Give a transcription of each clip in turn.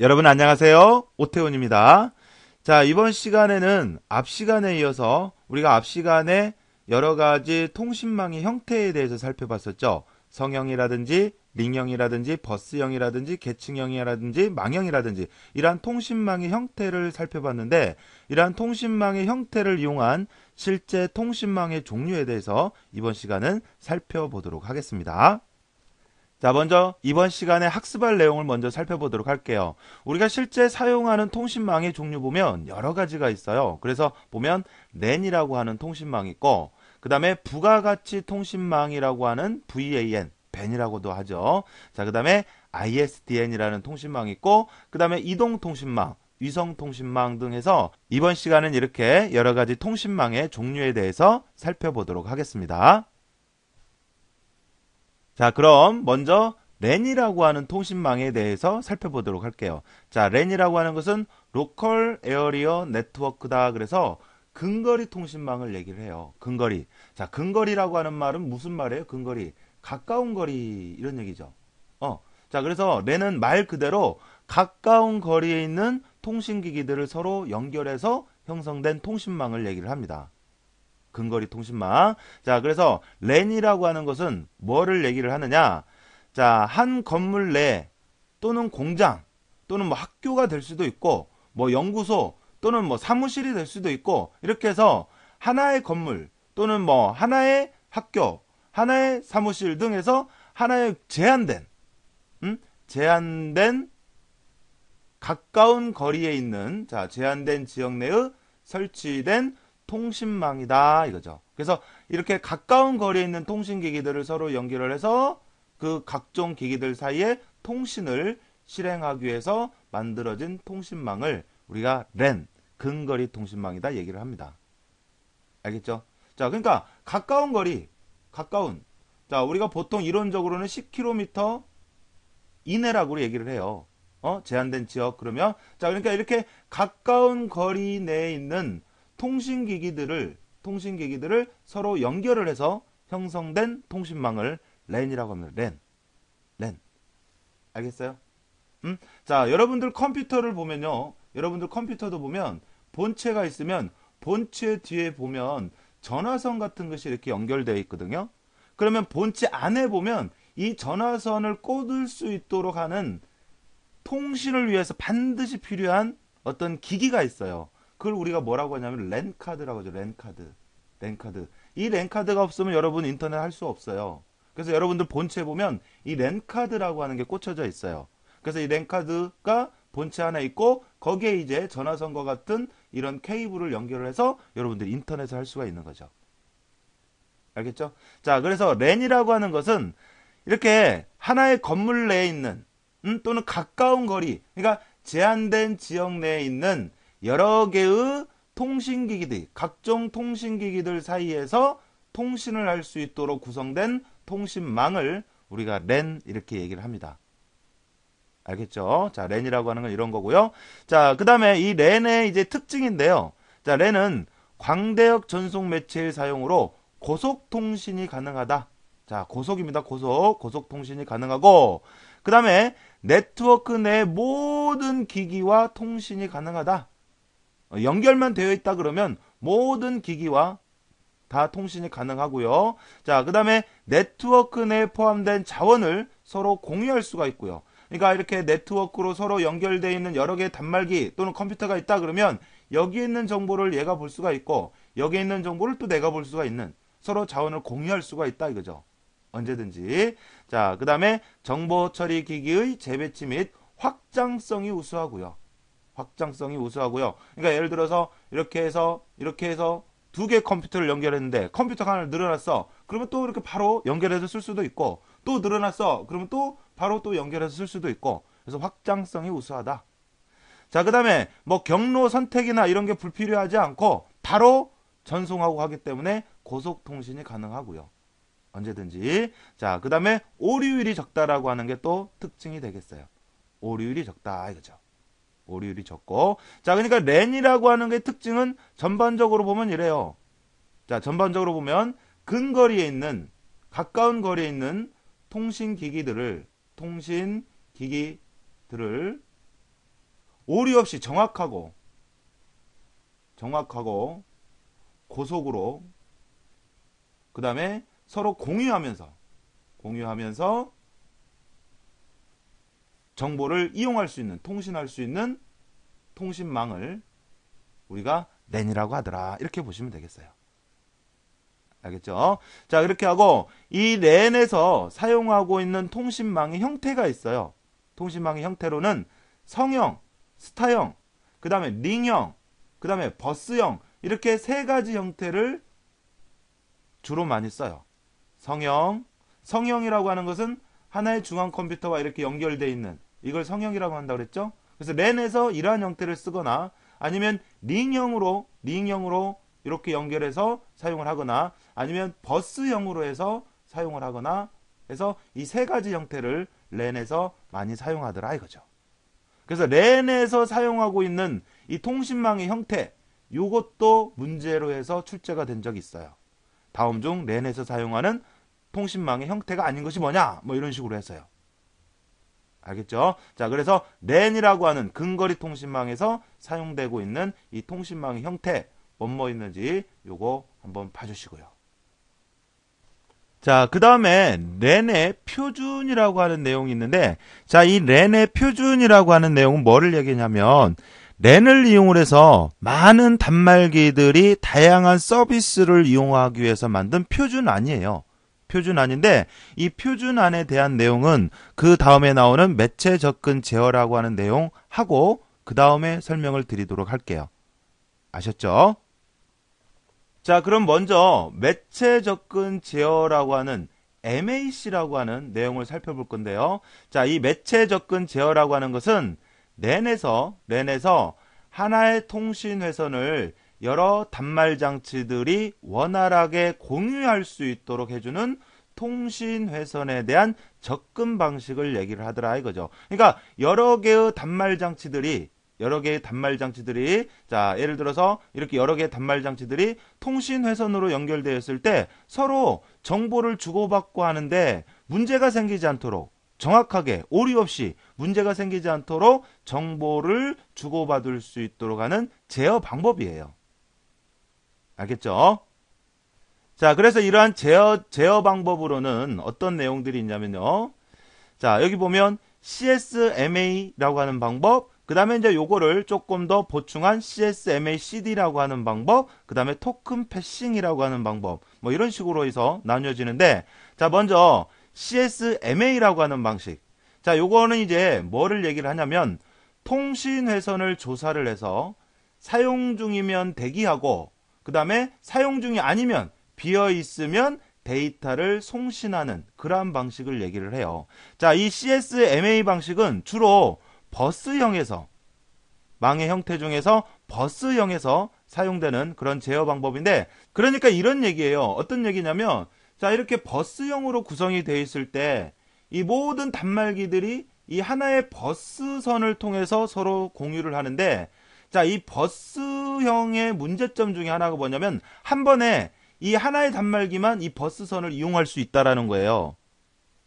여러분 안녕하세요. 오태훈입니다. 자, 이번 시간에는 앞 시간에 이어서 우리가 앞 시간에 여러 가지 통신망의 형태에 대해서 살펴봤었죠. 성형이라든지 링형이라든지 버스형이라든지 계층형이라든지 망형이라든지 이러한 통신망의 형태를 살펴봤는데 이러한 통신망의 형태를 이용한 실제 통신망의 종류에 대해서 이번 시간은 살펴보도록 하겠습니다. 자, 먼저 이번 시간에 학습할 내용을 먼저 살펴보도록 할게요. 우리가 실제 사용하는 통신망의 종류 보면 여러 가지가 있어요. 그래서 보면 NAN이라고 하는 통신망 있고 그 다음에 부가가치 통신망이라고 하는 VAN, BAN이라고도 하죠. 자, 그 다음에 ISDN이라는 통신망 있고 그 다음에 이동통신망, 위성통신망 등 해서 이번 시간은 이렇게 여러 가지 통신망의 종류에 대해서 살펴보도록 하겠습니다. 자, 그럼 먼저 랜이라고 하는 통신망에 대해서 살펴보도록 할게요. 자, 랜이라고 하는 것은 로컬 에어리어 네트워크다. 그래서 근거리 통신망을 얘기를 해요. 근거리. 자, 근거리라고 하는 말은 무슨 말이에요? 근거리. 가까운 거리 이런 얘기죠. 어. 자, 그래서 랜은 말 그대로 가까운 거리에 있는 통신기기들을 서로 연결해서 형성된 통신망을 얘기를 합니다. 근거리 통신망. 자, 그래서 렌이라고 하는 것은 뭐를 얘기를 하느냐? 자, 한 건물 내 또는 공장 또는 뭐 학교가 될 수도 있고 뭐 연구소 또는 뭐 사무실이 될 수도 있고 이렇게 해서 하나의 건물 또는 뭐 하나의 학교, 하나의 사무실 등에서 하나의 제한된 음? 제한된 가까운 거리에 있는 자, 제한된 지역 내의 설치된 통신망이다 이거죠. 그래서 이렇게 가까운 거리에 있는 통신 기기들을 서로 연결을 해서 그 각종 기기들 사이에 통신을 실행하기 위해서 만들어진 통신망을 우리가 랜 근거리 통신망이다 얘기를 합니다. 알겠죠? 자, 그러니까 가까운 거리, 가까운. 자, 우리가 보통 이론적으로는 10km 이내라고 얘기를 해요. 어? 제한된 지역 그러면 자, 그러니까 이렇게 가까운 거리 내에 있는 통신기기들을 통신기기들을 서로 연결을 해서 형성된 통신망을 랜이라고 합니다. 랜. 랜. 알겠어요? 음? 자, 여러분들 컴퓨터를 보면요. 여러분들 컴퓨터도 보면 본체가 있으면 본체 뒤에 보면 전화선 같은 것이 이렇게 연결되어 있거든요. 그러면 본체 안에 보면 이 전화선을 꽂을 수 있도록 하는 통신을 위해서 반드시 필요한 어떤 기기가 있어요. 그걸 우리가 뭐라고 하냐면 랜카드라고 하죠. 랜카드. 랜카드. 이 랜카드가 없으면 여러분 인터넷 할 수 없어요. 그래서 여러분들 본체 보면 이 랜카드라고 하는 게 꽂혀져 있어요. 그래서 이 랜카드가 본체 안에 있고 거기에 이제 전화선과 같은 이런 케이블을 연결을 해서 여러분들 인터넷을 할 수가 있는 거죠. 알겠죠? 자, 그래서 랜이라고 하는 것은 이렇게 하나의 건물 내에 있는 음, 또는 가까운 거리, 그러니까 제한된 지역 내에 있는 여러 개의 통신기기들, 각종 통신기기들 사이에서 통신을 할 수 있도록 구성된 통신망을 우리가 랜 이렇게 얘기를 합니다. 알겠죠? 자, 랜이라고 하는 건 이런 거고요. 자, 그 다음에 이 랜의 이제 특징인데요. 자, 랜은 광대역 전송 매체의 사용으로 고속통신이 가능하다. 자, 고속입니다. 고속. 고속통신이 가능하고, 그 다음에 네트워크 내 모든 기기와 통신이 가능하다. 어, 연결만 되어 있다 그러면 모든 기기와 다 통신이 가능하고요. 자, 그 다음에 네트워크 내에 포함된 자원을 서로 공유할 수가 있고요. 그러니까 이렇게 네트워크로 서로 연결되어 있는 여러 개의 단말기 또는 컴퓨터가 있다 그러면 여기에 있는 정보를 얘가 볼 수가 있고 여기에 있는 정보를 또 내가 볼 수가 있는 서로 자원을 공유할 수가 있다 이거죠. 언제든지. 자, 그 다음에 정보 처리 기기의 재배치 및 확장성이 우수하고요. 확장성이 우수하고요. 그러니까 예를 들어서 이렇게 해서 이렇게 해서 두개의 컴퓨터를 연결했는데 컴퓨터 하나를 늘어났어. 그러면 또 이렇게 바로 연결해서 쓸 수도 있고 또 늘어났어. 그러면 또 바로 또 연결해서 쓸 수도 있고 그래서 확장성이 우수하다. 자, 그 다음에 뭐 경로 선택이나 이런 게 불필요하지 않고 바로 전송하고 하기 때문에 고속통신이 가능하고요. 언제든지. 자, 그 다음에 오류율이 적다라고 하는 게 또 특징이 되겠어요. 오류율이 적다, 이거죠. 오류율이 적고 자 그러니까 렌이라고 하는 게 특징은 전반적으로 보면 이래요. 자 전반적으로 보면 근거리에 있는 가까운 거리에 있는 통신 기기들을 통신 기기들을 오류 없이 정확하고 정확하고 고속으로 그 다음에 서로 공유하면서 공유하면서 정보를 이용할 수 있는 통신할 수 있는 통신망을 우리가 낸이라고 하더라. 이렇게 보시면 되겠어요. 알겠죠? 자, 이렇게 하고 이 랜에서 사용하고 있는 통신망의 형태가 있어요. 통신망의 형태로는 성형, 스타형, 그 다음에 링형, 그 다음에 버스형 이렇게 세 가지 형태를 주로 많이 써요. 성형, 성형이라고 하는 것은 하나의 중앙 컴퓨터와 이렇게 연결되어 있는 이걸 성형이라고 한다 고 그랬죠? 그래서 렌에서 이러한 형태를 쓰거나 아니면 링형으로 링형으로 이렇게 연결해서 사용을 하거나 아니면 버스형으로 해서 사용을 하거나 해서 이 세 가지 형태를 렌에서 많이 사용하더라 이거죠. 그래서 렌에서 사용하고 있는 이 통신망의 형태 이것도 문제로 해서 출제가 된 적이 있어요. 다음 중 렌에서 사용하는 통신망의 형태가 아닌 것이 뭐냐 뭐 이런 식으로 해서요. 알겠죠? 자, 그래서 랜이라고 하는 근거리 통신망에서 사용되고 있는 이 통신망의 형태 뭐뭐 있는지 요거 한번 봐주시고요. 자, 그 다음에 렌의 표준이라고 하는 내용이 있는데, 자, 이 렌의 표준이라고 하는 내용은 뭐를 얘기냐면, 렌을 이용을 해서 많은 단말기들이 다양한 서비스를 이용하기 위해서 만든 표준 아니에요. 표준안인데 이 표준안에 대한 내용은 그 다음에 나오는 매체 접근 제어라고 하는 내용하고 그 다음에 설명을 드리도록 할게요. 아셨죠? 자, 그럼 먼저 매체 접근 제어라고 하는 MAC라고 하는 내용을 살펴볼 건데요. 자, 이 매체 접근 제어라고 하는 것은 랜에서 랜에서 하나의 통신 회선을 여러 단말 장치들이 원활하게 공유할 수 있도록 해주는 통신 회선에 대한 접근 방식을 얘기를 하더라 이거죠. 그러니까 여러 개의 단말 장치들이 여러 개의 단말 장치들이 자 예를 들어서 이렇게 여러 개의 단말 장치들이 통신 회선으로 연결되었을때 서로 정보를 주고받고 하는데 문제가 생기지 않도록 정확하게 오류 없이 문제가 생기지 않도록 정보를 주고받을 수 있도록 하는 제어 방법이에요. 알겠죠? 자, 그래서 이러한 제어, 제어 방법으로는 어떤 내용들이 있냐면요. 자, 여기 보면 CSMA라고 하는 방법, 그 다음에 이제 요거를 조금 더 보충한 CSMA CD라고 하는 방법, 그 다음에 토큰 패싱이라고 하는 방법, 뭐 이런 식으로 해서 나뉘어지는데, 자, 먼저 CSMA라고 하는 방식. 자, 요거는 이제 뭐를 얘기를 하냐면, 통신회선을 조사를 해서 사용 중이면 대기하고 그 다음에 사용 중이 아니면 비어 있으면 데이터를 송신하는 그러한 방식을 얘기를 해요. 자, 이 CSMA 방식은 주로 버스형에서 망의 형태 중에서 버스형에서 사용되는 그런 제어 방법인데 그러니까 이런 얘기예요. 어떤 얘기냐면 자, 이렇게 버스형으로 구성이 되어 있을 때 이 모든 단말기들이 이 하나의 버스선을 통해서 서로 공유를 하는데 자, 이 버스형의 문제점 중에 하나가 뭐냐면 한 번에 이 하나의 단말기만 이 버스선을 이용할 수 있다라는 거예요.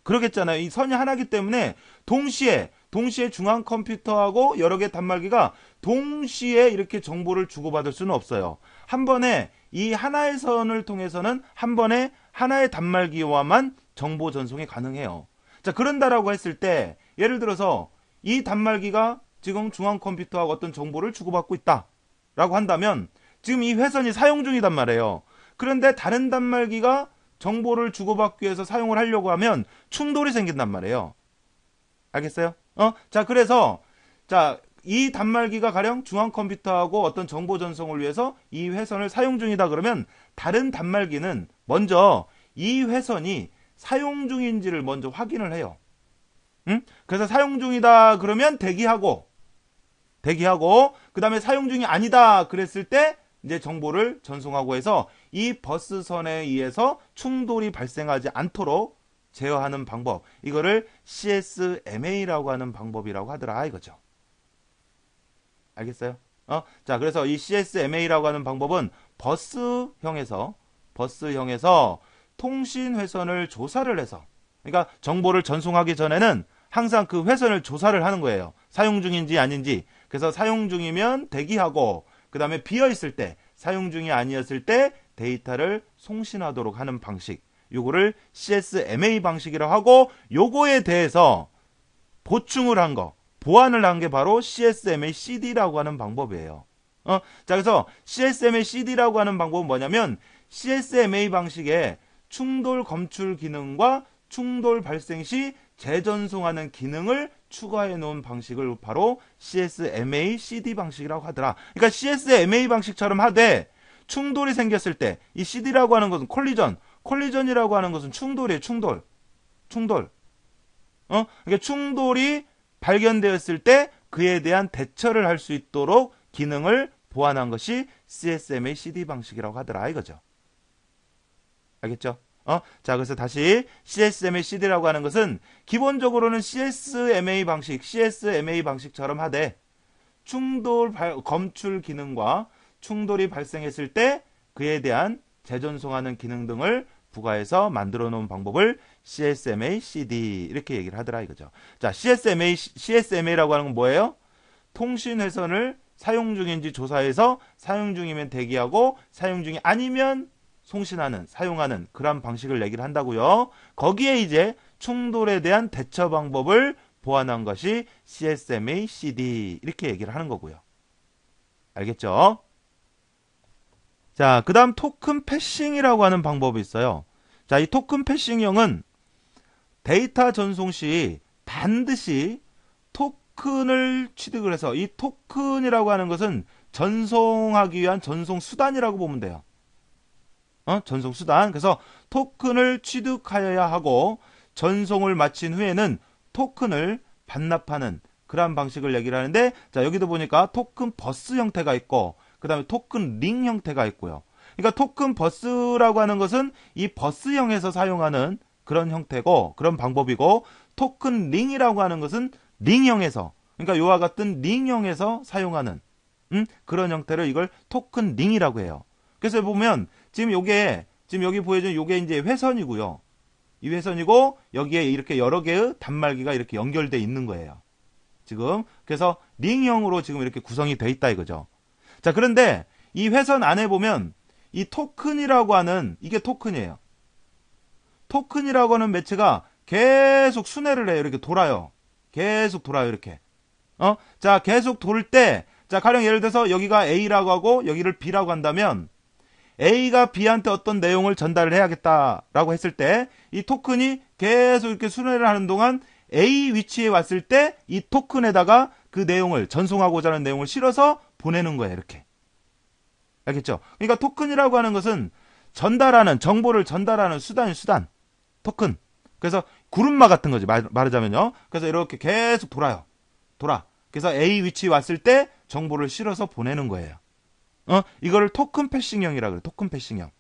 그러겠잖아요. 이 선이 하나기 때문에 동시에 동시에 중앙 컴퓨터하고 여러 개 단말기가 동시에 이렇게 정보를 주고받을 수는 없어요. 한 번에 이 하나의 선을 통해서는 한 번에 하나의 단말기와만 정보 전송이 가능해요. 자, 그런다라고 했을 때 예를 들어서 이 단말기가 지금 중앙 컴퓨터하고 어떤 정보를 주고받고 있다 라고 한다면 지금 이 회선이 사용 중이단 말이에요 그런데 다른 단말기가 정보를 주고받기 위해서 사용을 하려고 하면 충돌이 생긴단 말이에요 알겠어요? 어? 자 그래서 자이 단말기가 가령 중앙 컴퓨터하고 어떤 정보 전송을 위해서 이 회선을 사용 중이다 그러면 다른 단말기는 먼저 이 회선이 사용 중인지를 먼저 확인을 해요. 응? 그래서 사용 중이다 그러면 대기하고 대기하고 그 다음에 사용 중이 아니다 그랬을 때 이제 정보를 전송하고 해서 이 버스선에 의해서 충돌이 발생하지 않도록 제어하는 방법 이거를 CSMA라고 하는 방법이라고 하더라 이거죠. 알겠어요? 어? 자 그래서 이 CSMA라고 하는 방법은 버스형에서 버스형에서 통신 회선을 조사를 해서 그러니까 정보를 전송하기 전에는 항상 그 회선을 조사를 하는 거예요. 사용 중인지 아닌지 그래서 사용 중이면 대기하고 그 다음에 비어 있을 때 사용 중이 아니었을 때 데이터를 송신하도록 하는 방식. 요거를 CSMA 방식이라고 하고 요거에 대해서 보충을 한 거, 보완을 한 게 바로 CSMA CD라고 하는 방법이에요. 어? 자, 그래서 CSMA CD라고 하는 방법은 뭐냐면 CSMA 방식에 충돌 검출 기능과 충돌 발생 시 재전송하는 기능을 추가해 놓은 방식을 바로 CSMA CD 방식이라고 하더라. 그러니까 CSMA 방식처럼 하되 충돌이 생겼을 때 이 CD라고 하는 것은 콜리전, 콜리전이라고 하는 것은 충돌이에요. 충돌. 충돌. 어? 그러니까 충돌이 발견되었을 때 그에 대한 대처를 할 수 있도록 기능을 보완한 것이 CSMA CD 방식이라고 하더라 이거죠. 알겠죠? 어? 자, 그래서 다시 c s m a CD라고 하는 것은 기본적으로는 CSMA 방식, CSMA 방식처럼 하되 충돌 발, 검출 기능과 충돌이 발생했을 때 그에 대한 재전송하는 기능 등을 부과해서 만들어 놓은 방법을 CSMA CD 이렇게 얘기를 하더라 이거죠. 자, CSMA CSMA라고 하는 건 뭐예요? 통신 회선을 사용 중인지 조사해서 사용 중이면 대기하고 사용 중이 아니면 송신하는, 사용하는 그런 방식을 얘기를 한다고요. 거기에 이제 충돌에 대한 대처 방법을 보완한 것이 CSMA CD 이렇게 얘기를 하는 거고요. 알겠죠? 자, 그 다음 토큰 패싱이라고 하는 방법이 있어요. 자, 이 토큰 패싱형은 데이터 전송 시 반드시 토큰을 취득을 해서 이 토큰이라고 하는 것은 전송하기 위한 전송 수단이라고 보면 돼요. 어? 전송 수단. 그래서 토큰을 취득하여야 하고 전송을 마친 후에는 토큰을 반납하는 그러한 방식을 얘기를 하는데 자 여기도 보니까 토큰 버스 형태가 있고 그 다음에 토큰 링 형태가 있고요. 그러니까 토큰 버스라고 하는 것은 이 버스형에서 사용하는 그런 형태고 그런 방법이고 토큰 링이라고 하는 것은 링형에서 그러니까 요와 같은 링형에서 사용하는 음? 그런 형태를 이걸 토큰 링이라고 해요. 그래서 보면 지금 요게 지금 여기 보여준 요게 이제 회선이고요. 이 회선이고 여기에 이렇게 여러 개의 단말기가 이렇게 연결돼 있는 거예요. 지금 그래서 링형으로 지금 이렇게 구성이 돼 있다 이거죠. 자, 그런데 이 회선 안에 보면 이 토큰이라고 하는 이게 토큰이에요. 토큰이라고 하는 매체가 계속 순회를 해요. 이렇게 돌아요. 계속 돌아요. 이렇게. 어? 자, 계속 돌 때, 자, 가령 예를 들어서 여기가 A라고 하고 여기를 B라고 한다면 A가 B한테 어떤 내용을 전달을 해야겠다라고 했을 때 이 토큰이 계속 이렇게 순회를 하는 동안 A 위치에 왔을 때 이 토큰에다가 그 내용을 전송하고자 하는 내용을 실어서 보내는 거예요. 이렇게. 알겠죠? 그러니까 토큰이라고 하는 것은 전달하는 정보를 전달하는 수단이 수단. 토큰. 그래서 구름마 같은 거지 말, 말하자면요. 그래서 이렇게 계속 돌아요. 돌아. 그래서 A 위치에 왔을 때 정보를 실어서 보내는 거예요. 어? 이거를 토큰 패싱형이라 그래. 토큰 패싱형.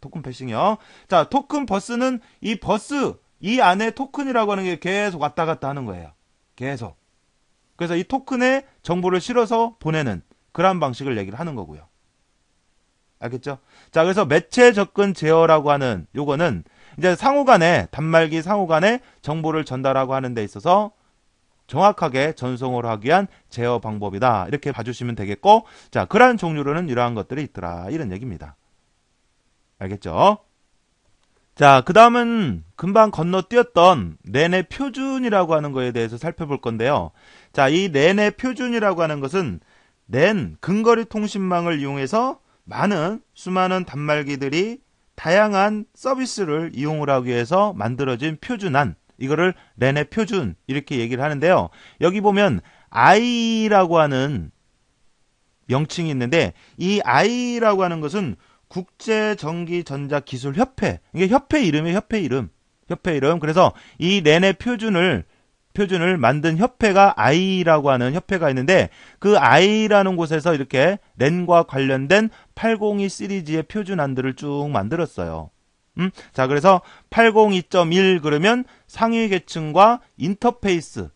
토큰 패싱형. 자, 토큰 버스는 이 버스 이 안에 토큰이라고 하는 게 계속 왔다 갔다 하는 거예요. 계속. 그래서 이 토큰에 정보를 실어서 보내는 그런 방식을 얘기를 하는 거고요. 알겠죠? 자, 그래서 매체 접근 제어라고 하는 요거는 이제 상호 간에 단말기 상호 간에 정보를 전달하고 하는 데 있어서 정확하게 전송을 하기 위한 제어 방법이다. 이렇게 봐주시면 되겠고 자 그러한 종류로는 이러한 것들이 있더라. 이런 얘기입니다. 알겠죠? 자, 그 다음은 금방 건너뛰었던 내내 표준이라고 하는 거에 대해서 살펴볼 건데요. 자, 이 내내 표준이라고 하는 것은 낸 근거리 통신망을 이용해서 많은 수많은 단말기들이 다양한 서비스를 이용을 하기 위해서 만들어진 표준안 이거를 렌의 표준 이렇게 얘기를 하는데요. 여기 보면 I라고 하는 명칭이 있는데 이 I라고 하는 것은 국제 전기 전자 기술 협회 이게 협회 이름이에요. 협회 이름. 협회 이름. 그래서 이 렌의 표준을 표준을 만든 협회가 IE라고 하는 협회가 있는데 그 IE라는 곳에서 이렇게 렌과 관련된 802 시리즈의 표준 안들을 쭉 만들었어요. 음? 자, 그래서 802.1 그러면 상위 계층과 인터페이스,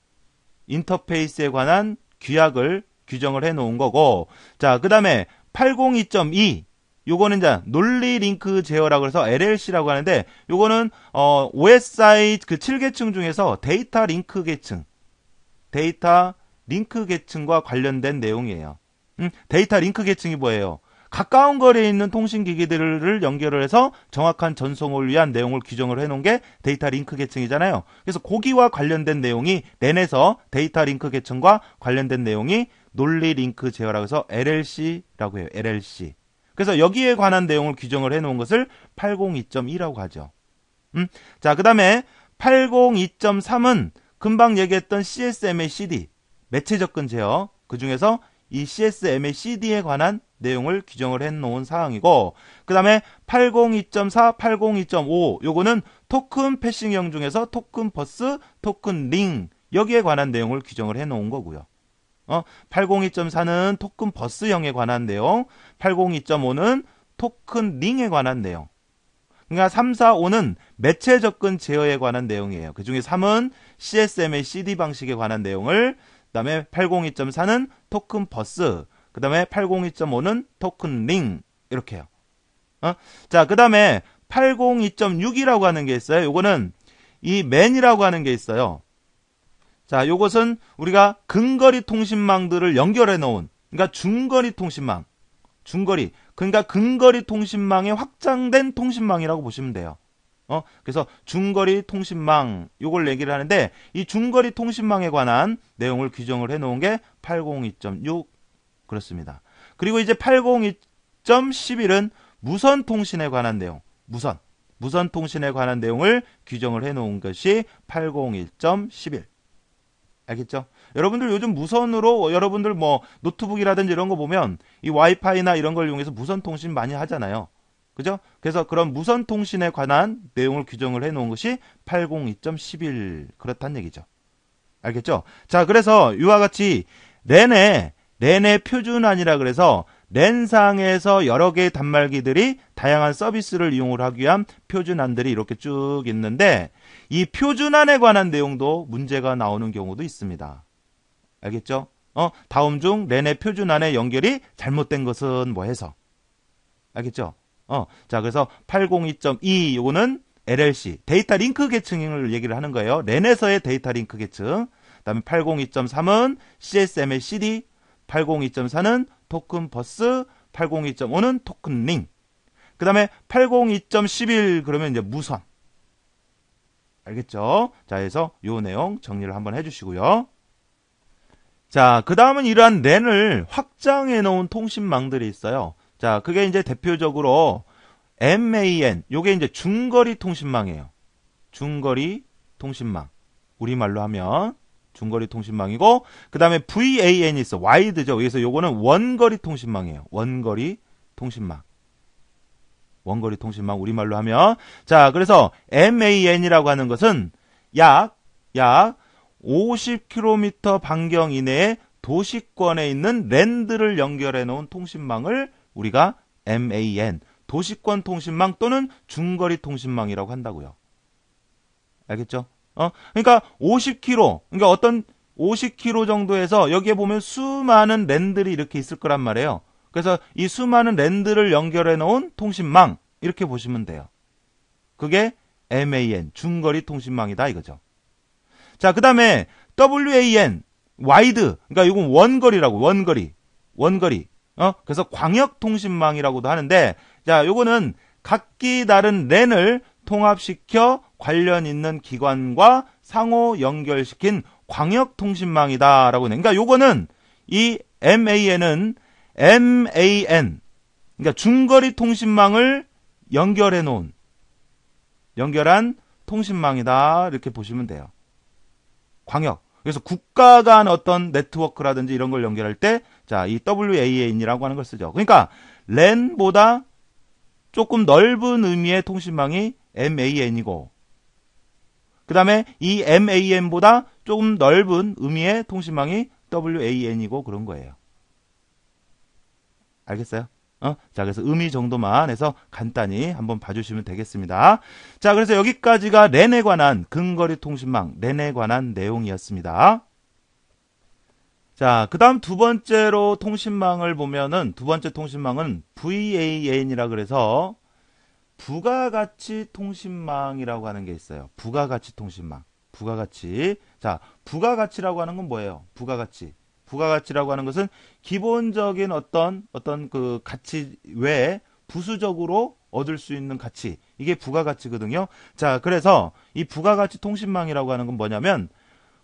인터페이스에 관한 규약을 규정을 해 놓은 거고, 자, 그 다음에 802.2, 요거는 이제 논리 링크 제어라고 해서 LLC라고 하는데, 요거는, 어, OSI 그 7계층 중에서 데이터 링크 계층, 데이터 링크 계층과 관련된 내용이에요. 음? 데이터 링크 계층이 뭐예요? 가까운 거리에 있는 통신기기들을 연결을 해서 정확한 전송을 위한 내용을 규정을 해놓은 게 데이터 링크 계층이잖아요. 그래서 고기와 관련된 내용이 랜에서 데이터 링크 계층과 관련된 내용이 논리 링크 제어라고 해서 LLC라고 해요. LLC. 그래서 여기에 관한 내용을 규정을 해놓은 것을 802.2라고 하죠. 음? 자, 그 다음에 802.3은 금방 얘기했던 CSM의 CD, 매체 접근 제어, 그 중에서 이 CSM의 CD에 관한 내용을 규정을 해놓은 사항이고 그 다음에 802.4, 802.5 요거는 토큰 패싱형 중에서 토큰 버스, 토큰 링 여기에 관한 내용을 규정을 해놓은 거고요. 어, 802.4는 토큰 버스형에 관한 내용, 802.5는 토큰 링에 관한 내용. 그러니까 3, 4, 5는 매체 접근 제어에 관한 내용이에요. 그 중에 3은 CSM의 CD 방식에 관한 내용을, 그 다음에 802.4는 토큰 버스, 그 다음에 802.5는 토큰 링 이렇게 해요. 어? 자, 그 다음에 802.6이라고 하는 게 있어요. 요거는 이 맨이라고 하는 게 있어요. 자, 요것은 우리가 근거리 통신망들을 연결해 놓은 그러니까 중거리 통신망. 중거리. 그러니까 근거리 통신망의 확장된 통신망이라고 보시면 돼요. 어? 그래서 중거리 통신망 요걸 얘기를 하는데 이 중거리 통신망에 관한 내용을 규정을 해 놓은 게802.6 그렇습니다. 그리고 이제 802.11은 무선 통신에 관한 내용, 무선, 무선 통신에 관한 내용을 규정을 해 놓은 것이 801.11. 알겠죠? 여러분들 요즘 무선으로 여러분들 뭐 노트북이라든지 이런 거 보면 이 와이파이나 이런 걸 이용해서 무선 통신 많이 하잖아요. 그죠? 그래서 그런 무선 통신에 관한 내용을 규정을 해 놓은 것이 802.11 그렇단 얘기죠. 알겠죠? 자, 그래서 이와 같이 내내 렌의 표준안이라 그래서 렌상에서 여러 개의 단말기들이 다양한 서비스를 이용을 하기 위한 표준안들이 이렇게 쭉 있는데 이 표준안에 관한 내용도 문제가 나오는 경우도 있습니다. 알겠죠? 어, 다음 중 렌의 표준안의 연결이 잘못된 것은 뭐 해서 알겠죠? 어, 자 그래서 802.2 이거는 LLC 데이터 링크 계층을 얘기를 하는 거예요. 렌에서의 데이터 링크 계층. 그다음에 802.3은 CSM의 CD 802.4는 토큰 버스, 802.5는 토큰 링. 그 다음에 802.11 그러면 이제 무선. 알겠죠? 자, 해서 요 내용 정리를 한번 해주시고요. 자, 그 다음은 이러한 랜을 확장해 놓은 통신망들이 있어요. 자, 그게 이제 대표적으로 MAN, 요게 이제 중거리 통신망이에요. 중거리 통신망. 우리말로 하면. 중거리 통신망이고 그다음에 VAN이 있어. 와이드죠. 여기서 요거는 원거리 통신망이에요. 원거리 통신망. 원거리 통신망 우리말로 하면 자, 그래서 MAN이라고 하는 것은 약 약 50km 반경 이내에 도시권에 있는 랜드를 연결해 놓은 통신망을 우리가 MAN 도시권 통신망 또는 중거리 통신망이라고 한다고요. 알겠죠? 어? 그러니까 50km, 그러니까 어떤 50km 정도에서 여기에 보면 수많은 랜들이 이렇게 있을 거란 말이에요. 그래서 이 수많은 랜드를 연결해 놓은 통신망 이렇게 보시면 돼요. 그게 MAN 중거리 통신망이다 이거죠. 자, 그다음에 WAN 와이드. 그러니까 이건 원거리라고. 원거리. 원거리. 어? 그래서 광역 통신망이라고도 하는데 자, 요거는 각기 다른 랜을 통합시켜 관련 있는 기관과 상호 연결시킨 광역통신망이다라고 내. 그러니까 요거는 이 MAN은 MAN 그러니까 중거리 통신망을 연결해 놓은 연결한 통신망이다 이렇게 보시면 돼요. 광역. 그래서 국가 간 어떤 네트워크라든지 이런 걸 연결할 때 자, 이 WAN이라고 하는 걸 쓰죠. 그러니까 LAN보다 조금 넓은 의미의 통신망이 MAN이고 그 다음에 이 MAN보다 조금 넓은 의미의 통신망이 WAN이고 그런 거예요. 알겠어요? 어? 자, 그래서 의미 정도만 해서 간단히 한번 봐주시면 되겠습니다. 자, 그래서 여기까지가 렌에 관한 근거리 통신망, 렌에 관한 내용이었습니다. 자, 그 다음 두 번째로 통신망을 보면은 두 번째 통신망은 VAN이라 그래서 부가가치 통신망이라고 하는 게 있어요. 부가가치 통신망. 부가가치. 자, 부가가치라고 하는 건 뭐예요? 부가가치. 부가가치라고 하는 것은 기본적인 어떤 어떤 그 가치 외에 부수적으로 얻을 수 있는 가치. 이게 부가가치거든요. 자, 그래서 이 부가가치 통신망이라고 하는 건 뭐냐면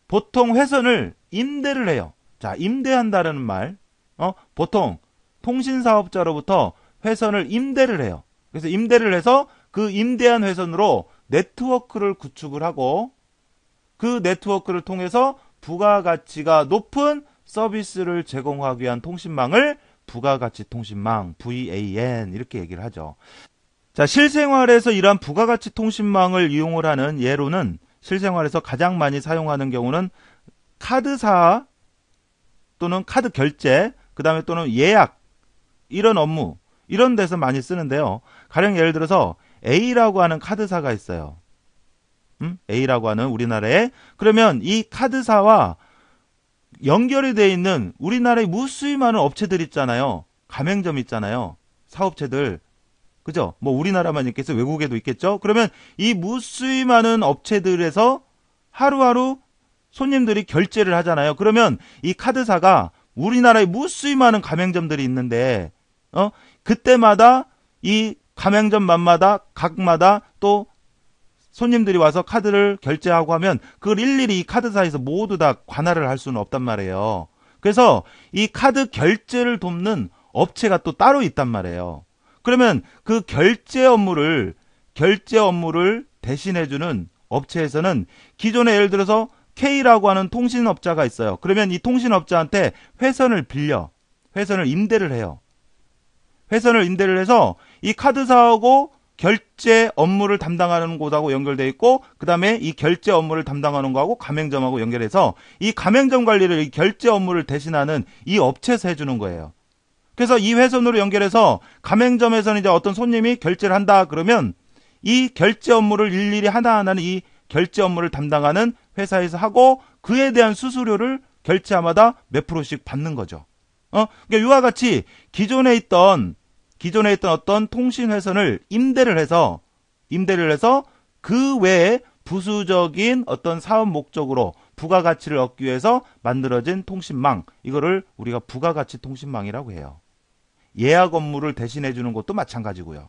보통 회선을 임대를 해요. 자, 임대한다라는 말. 어? 보통 통신사업자로부터 회선을 임대를 해요. 그래서 임대를 해서 그 임대한 회선으로 네트워크를 구축을 하고 그 네트워크를 통해서 부가가치가 높은 서비스를 제공하기 위한 통신망을 부가가치 통신망 VAN 이렇게 얘기를 하죠. 자, 실생활에서 이러한 부가가치 통신망을 이용을 하는 예로는 실생활에서 가장 많이 사용하는 경우는 카드사 또는 카드 결제, 그 다음에 또는 예약, 이런 업무, 이런 데서 많이 쓰는데요. 가령 예를 들어서 A라고 하는 카드사가 있어요. 음? A라고 하는 우리나라에 그러면 이 카드사와 연결이 돼 있는 우리나라의 무수히 많은 업체들 있잖아요. 가맹점 있잖아요. 사업체들. 그죠? 뭐 우리나라만 있겠어 외국에도 있겠죠? 그러면 이 무수히 많은 업체들에서 하루하루 손님들이 결제를 하잖아요. 그러면 이 카드사가 우리나라의 무수히 많은 가맹점들이 있는데 어? 그때마다 이 가맹점 맘마다 각마다 또 손님들이 와서 카드를 결제하고 하면 그걸 일일이 이 카드사에서 모두 다 관할을 할 수는 없단 말이에요. 그래서 이 카드 결제를 돕는 업체가 또 따로 있단 말이에요. 그러면 그 결제 업무를 결제 업무를 대신해주는 업체에서는 기존에 예를 들어서 K라고 하는 통신업자가 있어요. 그러면 이 통신업자한테 회선을 빌려, 회선을 임대를 해요. 회선을 임대를 해서 이 카드사하고 결제 업무를 담당하는 곳하고 연결돼 있고 그다음에 이 결제 업무를 담당하는 거하고 가맹점하고 연결해서 이 가맹점 관리를 이 결제 업무를 대신하는 이 업체에서 해주는 거예요. 그래서 이 회선으로 연결해서 가맹점에서는 이제 어떤 손님이 결제를 한다 그러면 이 결제 업무를 일일이 하나하나는 이 결제 업무를 담당하는 회사에서 하고 그에 대한 수수료를 결제마다 하몇 프로씩 받는 거죠. 어? 그러니까 이와 같이 기존에 있던 기존에 있던 어떤 통신 회선을 임대를 해서 임대를 해서 그 외에 부수적인 어떤 사업 목적으로 부가가치를 얻기 위해서 만들어진 통신망 이거를 우리가 부가가치 통신망이라고 해요. 예약 업무를 대신해 주는 것도 마찬가지고요.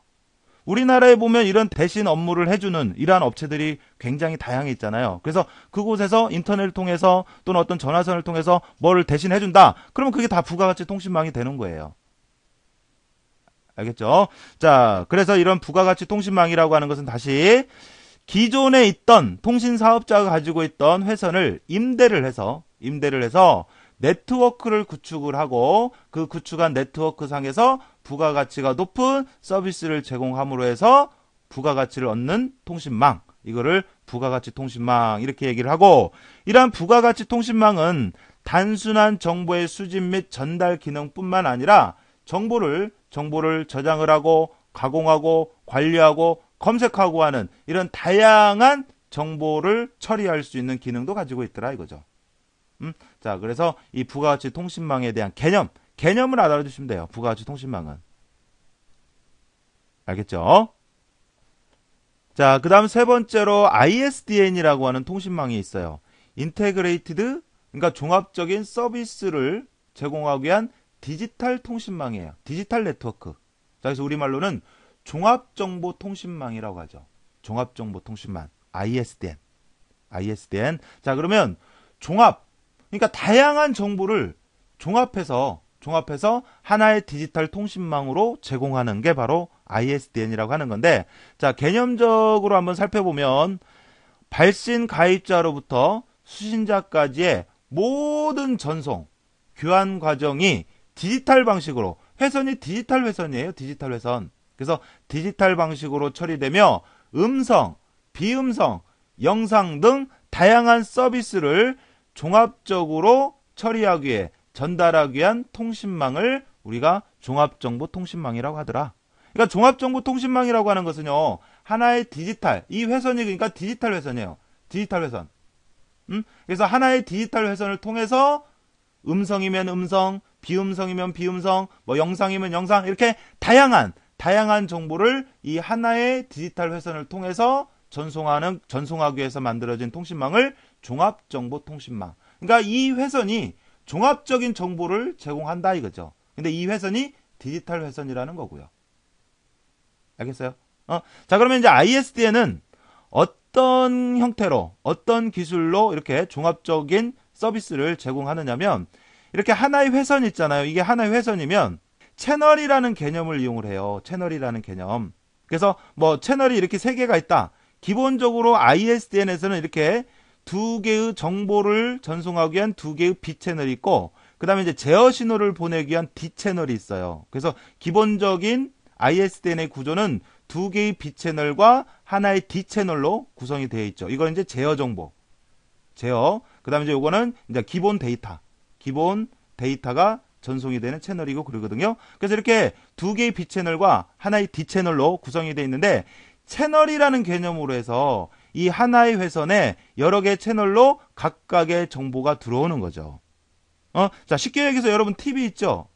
우리나라에 보면 이런 대신 업무를 해주는 이러한 업체들이 굉장히 다양해 있잖아요. 그래서 그곳에서 인터넷을 통해서 또는 어떤 전화선을 통해서 뭐를 대신해준다. 그러면 그게 다 부가가치 통신망이 되는 거예요. 알겠죠? 자, 그래서 이런 부가가치 통신망이라고 하는 것은 다시 기존에 있던 통신 사업자가 가지고 있던 회선을 임대를 해서 임대를 해서 네트워크를 구축을 하고 그 구축한 네트워크 상에서 부가가치가 높은 서비스를 제공함으로 해서 부가가치를 얻는 통신망 이거를 부가가치 통신망 이렇게 얘기를 하고 이러한 부가가치 통신망은 단순한 정보의 수집 및 전달 기능뿐만 아니라 정보를 정보를 저장을 하고 가공하고 관리하고 검색하고 하는 이런 다양한 정보를 처리할 수 있는 기능도 가지고 있더라 이거죠. 음? 자, 그래서 이 부가가치 통신망에 대한 개념, 개념을 알아두시면 돼요. 부가가치 통신망은. 알겠죠? 자, 그 다음 세 번째로 ISDN이라고 하는 통신망이 있어요. 인테그레이티드, 그러니까 종합적인 서비스를 제공하기 위한 디지털 통신망이에요. 디지털 네트워크. 자, 그래서 우리말로는 종합정보통신망이라고 하죠. 종합정보통신망. ISDN. ISDN. 자, 그러면 종합. 그러니까 다양한 정보를 종합해서 종합해서 하나의 디지털 통신망으로 제공하는 게 바로 ISDN이라고 하는 건데 자, 개념적으로 한번 살펴보면 발신 가입자로부터 수신자까지의 모든 전송, 교환 과정이 디지털 방식으로 회선이 디지털 회선이에요. 디지털 회선. 그래서 디지털 방식으로 처리되며 음성, 비음성, 영상 등 다양한 서비스를 종합적으로 처리하기 위해 전달하기 위한 통신망을 우리가 종합정보통신망이라고 하더라. 그러니까 종합정보통신망이라고 하는 것은요. 하나의 디지털, 이 회선이 그러니까 디지털 회선이에요. 디지털 회선. 음? 그래서 하나의 디지털 회선을 통해서 음성이면 음성, 비음성이면 비음성, 뭐 영상이면 영상 이렇게 다양한 다양한 정보를 이 하나의 디지털 회선을 통해서 전송하는 전송하기 위해서 만들어진 통신망을 종합 정보 통신망. 그러니까 이 회선이 종합적인 정보를 제공한다 이거죠. 근데 이 회선이 디지털 회선이라는 거고요. 알겠어요? 어? 자, 그러면 이제 ISDN은 어떤 형태로, 어떤 기술로 이렇게 종합적인 서비스를 제공하느냐면 이렇게 하나의 회선 있잖아요. 이게 하나의 회선이면 채널이라는 개념을 이용을 해요. 채널이라는 개념. 그래서 뭐 채널이 이렇게 세 개가 있다. 기본적으로 ISDN에서는 이렇게 두 개의 정보를 전송하기 위한 두 개의 B 채널이 있고 그다음에 이제 제어 신호를 보내기 위한 D 채널이 있어요. 그래서 기본적인 ISDN의 구조는 두 개의 B 채널과 하나의 D 채널로 구성이 되어 있죠. 이건 이제 제어 정보. 제어. 그다음에 이제 요거는 이제 기본 데이터. 기본 데이터가 전송이 되는 채널이고 그러거든요. 그래서 이렇게 두 개의 B 채널과 하나의 D 채널로 구성이 되어 있는데 채널이라는 개념으로 해서 이 하나의 회선에 여러 개의 채널로 각각의 정보가 들어오는 거죠. 어? 자, 쉽게 얘기해서 여러분 TV 있죠?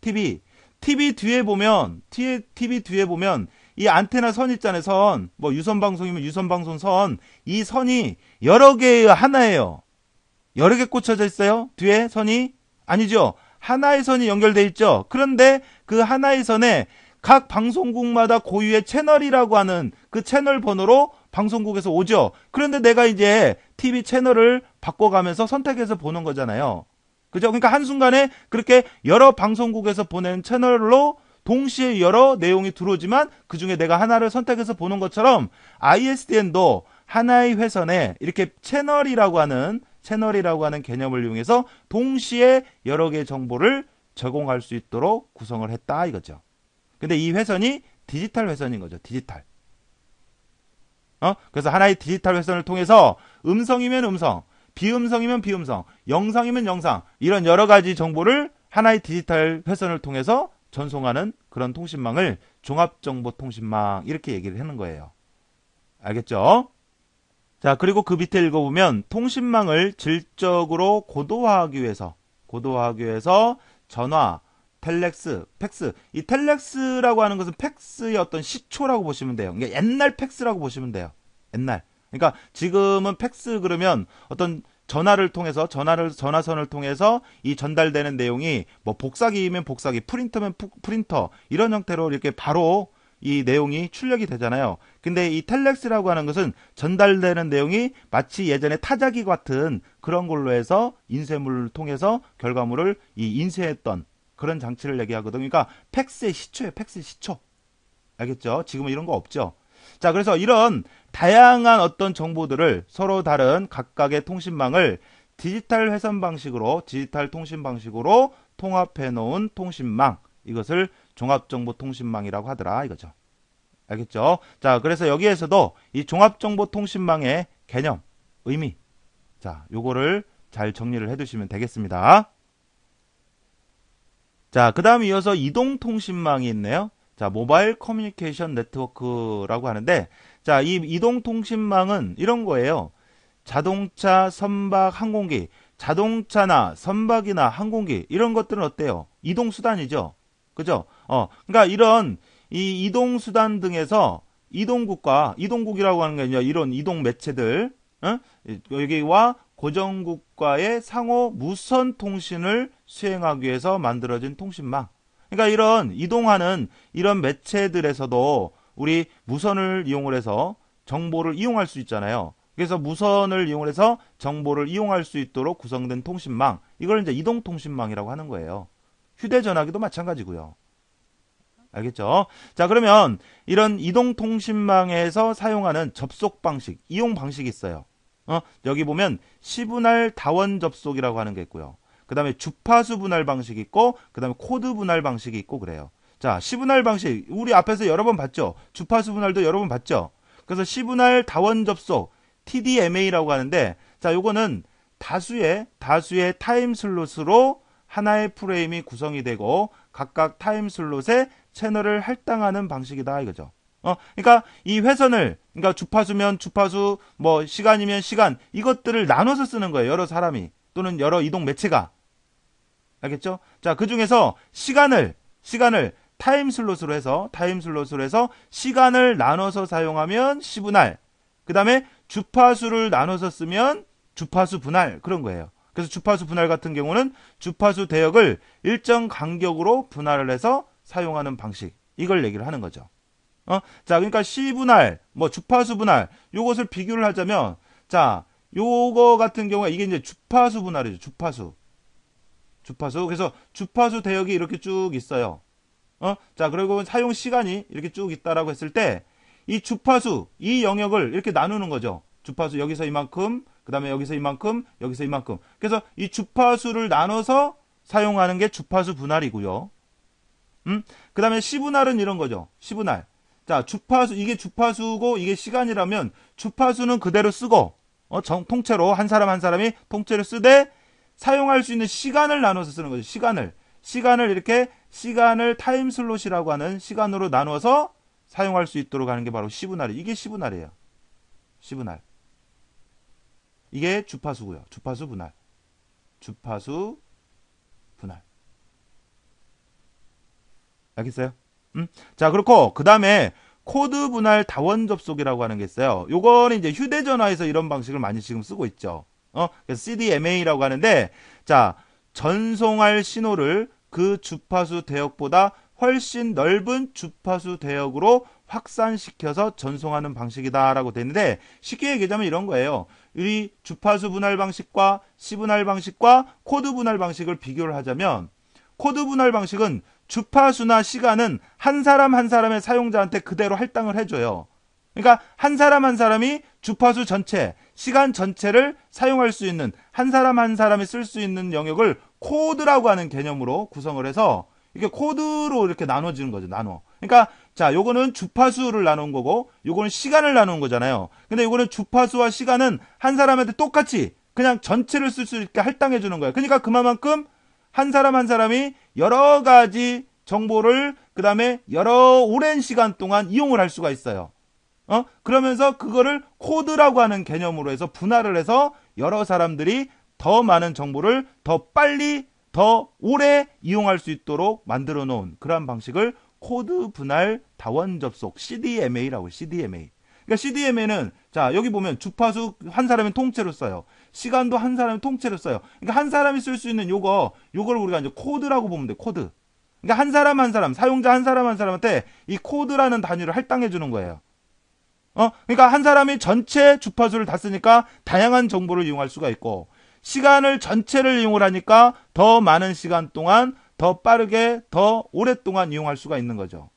TV. TV 뒤에 보면, TV 뒤에 보면 이 안테나 선 있잖아요. 선. 뭐 유선 방송이면 유선 방송 선. 이 선이 여러 개의 하나예요. 여러 개 꽂혀져 있어요? 뒤에 선이? 아니죠. 하나의 선이 연결되어 있죠. 그런데 그 하나의 선에 각 방송국마다 고유의 채널이라고 하는 그 채널 번호로 방송국에서 오죠. 그런데 내가 이제 TV 채널을 바꿔가면서 선택해서 보는 거잖아요. 그죠? 그러니까 한순간에 그렇게 여러 방송국에서 보낸 채널로 동시에 여러 내용이 들어오지만 그 중에 내가 하나를 선택해서 보는 것처럼 ISDN도 하나의 회선에 이렇게 채널이라고 하는 채널이라고 하는 개념을 이용해서 동시에 여러 개의 정보를 제공할 수 있도록 구성을 했다 이거죠. 근데 이 회선이 디지털 회선인 거죠. 디지털. 어? 그래서 하나의 디지털 회선을 통해서 음성이면 음성, 비음성이면 비음성, 영상이면 영상 이런 여러 가지 정보를 하나의 디지털 회선을 통해서 전송하는 그런 통신망을 종합정보통신망 이렇게 얘기를 하는 거예요. 알겠죠? 자, 그리고 그 밑에 읽어보면 통신망을 질적으로 고도화하기 위해서, 고도화하기 위해서 전화, 텔렉스, 팩스. 이 텔렉스라고 하는 것은 팩스의 어떤 시초라고 보시면 돼요. 그러니까 옛날 팩스라고 보시면 돼요. 옛날. 그러니까 지금은 팩스 그러면 어떤 전화를 통해서 전화를 전화선을 통해서 이 전달되는 내용이 뭐 복사기면 복사기, 프린터면 프린터 이런 형태로 이렇게 바로 이 내용이 출력이 되잖아요. 근데 이 텔렉스라고 하는 것은 전달되는 내용이 마치 예전에 타자기 같은 그런 걸로 해서 인쇄물을 통해서 결과물을 이 인쇄했던 그런 장치를 얘기하거든요. 그러니까 팩스의 시초예요. 팩스 시초. 알겠죠? 지금은 이런 거 없죠. 자, 그래서 이런 다양한 어떤 정보들을 서로 다른 각각의 통신망을 디지털 회선 방식으로 디지털 통신 방식으로 통합해 놓은 통신망 이것을 종합정보통신망이라고 하더라 이거죠. 알겠죠? 자, 그래서 여기에서도 이 종합정보통신망의 개념, 의미, 자, 요거를 잘 정리를 해두시면 되겠습니다. 자, 그 다음 이어서 이동통신망이 있네요. 자, 모바일 커뮤니케이션 네트워크라고 하는데, 자, 이 이동통신망은 이런 거예요. 자동차, 선박, 항공기, 자동차나 선박이나 항공기, 이런 것들은 어때요? 이동수단이죠? 그죠? 어, 그러니까 이런 이 이동 수단 등에서 이동국과 이동국이라고 하는 게 아니라 이런 이동 매체들 어? 여기와 고정국과의 상호 무선 통신을 수행하기 위해서 만들어진 통신망. 그러니까 이런 이동하는 이런 매체들에서도 우리 무선을 이용을 해서 정보를 이용할 수 있잖아요. 그래서 무선을 이용해서 정보를 이용할 수 있도록 구성된 통신망. 이걸 이제 이동통신망이라고 하는 거예요. 휴대전화기도 마찬가지고요. 알겠죠? 자, 그러면 이런 이동통신망에서 사용하는 접속 방식, 이용 방식이 있어요. 어? 여기 보면 시분할 다원 접속이라고 하는 게 있고요. 그 다음에 주파수 분할 방식이 있고, 그 다음에 코드 분할 방식이 있고 그래요. 자, 시분할 방식, 우리 앞에서 여러 번 봤죠? 주파수 분할도 여러 번 봤죠? 그래서 시분할 다원 접속, TDMA라고 하는데, 자, 요거는 다수의, 다수의 타임 슬롯으로 하나의 프레임이 구성이 되고 각각 타임 슬롯에 채널을 할당하는 방식이다 이거죠. 어, 그러니까 이 회선을 그러니까 주파수면 주파수 뭐 시간이면 시간 이것들을 나눠서 쓰는 거예요. 여러 사람이 또는 여러 이동 매체가 알겠죠? 자, 그 중에서 시간을 시간을 타임 슬롯으로 해서 타임 슬롯으로 해서 시간을 나눠서 사용하면 시분할. 그다음에 주파수를 나눠서 쓰면 주파수 분할 그런 거예요. 그래서 주파수 분할 같은 경우는 주파수 대역을 일정 간격으로 분할을 해서 사용하는 방식 이걸 얘기를 하는 거죠. 어? 자, 그러니까 C 분할, 뭐 주파수 분할 요것을 비교를 하자면 자, 요거 같은 경우가 이게 이제 주파수 분할이죠. 주파수. 주파수. 그래서 주파수 대역이 이렇게 쭉 있어요. 어? 자, 그리고 사용 시간이 이렇게 쭉 있다라고 했을 때 이 주파수 이 영역을 이렇게 나누는 거죠. 주파수 여기서 이만큼 그 다음에 여기서 이만큼, 여기서 이만큼. 그래서 이 주파수를 나눠서 사용하는 게 주파수 분할이고요. 음? 그 다음에 시분할은 이런 거죠. 시분할. 자, 주파수, 이게 주파수고 이게 시간이라면 주파수는 그대로 쓰고, 어, 정, 통째로, 한 사람 한 사람이 통째로 쓰되 사용할 수 있는 시간을 나눠서 쓰는 거죠. 시간을. 시간을 이렇게 시간을 타임 슬롯이라고 하는 시간으로 나눠서 사용할 수 있도록 하는 게 바로 시분할이에요. 이게 시분할이에요. 시분할. 이게 주파수고요. 주파수 분할. 주파수 분할. 알겠어요? 음? 자, 그렇고 그 다음에 코드 분할 다원 접속이라고 하는 게 있어요. 요거는 이제 휴대전화에서 이런 방식을 많이 지금 쓰고 있죠. 어? 그래서 CDMA라고 하는데 자 전송할 신호를 그 주파수 대역보다 훨씬 넓은 주파수 대역으로 확산시켜서 전송하는 방식이다라고 되는데 쉽게 얘기하자면 이런 거예요. 우리 주파수 분할 방식과 시 분할 방식과 코드 분할 방식을 비교를 하자면 코드 분할 방식은 주파수나 시간은 한 사람 한 사람의 사용자한테 그대로 할당을 해줘요. 그러니까 한 사람 한 사람이 주파수 전체, 시간 전체를 사용할 수 있는 한 사람 한 사람이 쓸 수 있는 영역을 코드라고 하는 개념으로 구성을 해서 이게 코드로 이렇게 나눠지는 거죠. 나눠. 그러니까 자, 요거는 주파수를 나눈 거고 요거는 시간을 나눈 거잖아요. 근데 요거는 주파수와 시간은 한 사람한테 똑같이 그냥 전체를 쓸 수 있게 할당해 주는 거예요. 그러니까 그만큼 한 사람 한 사람이 여러 가지 정보를 그다음에 여러 오랜 시간 동안 이용을 할 수가 있어요. 어? 그러면서 그거를 코드라고 하는 개념으로 해서 분할을 해서 여러 사람들이 더 많은 정보를 더 빨리 더 오래 이용할 수 있도록 만들어 놓은 그런 방식을 코드 분할 다원 접속 CDMA라고 CDMA. 그러니까 CDMA는 자 여기 보면 주파수 한 사람이 통째로 써요. 시간도 한 사람이 통째로 써요. 그러니까 한 사람이 쓸 수 있는 요거 요걸 우리가 이제 코드라고 보면 돼 코드. 그러니까 한 사람 한 사람 사용자 한 사람 한 사람한테 이 코드라는 단위를 할당해 주는 거예요. 어 그러니까 한 사람이 전체 주파수를 다 쓰니까 다양한 정보를 이용할 수가 있고 시간을 전체를 이용을 하니까 더 많은 시간 동안 더 빠르게 더 오랫동안 이용할 수가 있는 거죠.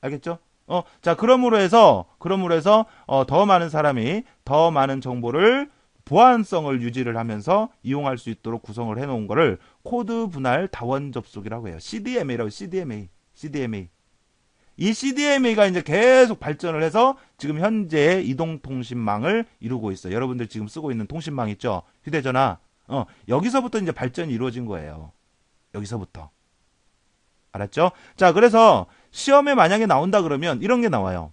알겠죠? 어, 자, 그러므로 해서, 그러므로 해서, 어, 더 많은 사람이 더 많은 정보를 보안성을 유지를 하면서 이용할 수 있도록 구성을 해 놓은 거를 코드 분할 다원 접속이라고 해요. CDMA라고, CDMA. CDMA. 이 CDMA가 이제 계속 발전을 해서 지금 현재 이동통신망을 이루고 있어요. 여러분들 지금 쓰고 있는 통신망 있죠? 휴대전화. 어, 여기서부터 이제 발전이 이루어진 거예요. 여기서부터. 알았죠? 자, 그래서 시험에 만약에 나온다 그러면 이런 게 나와요.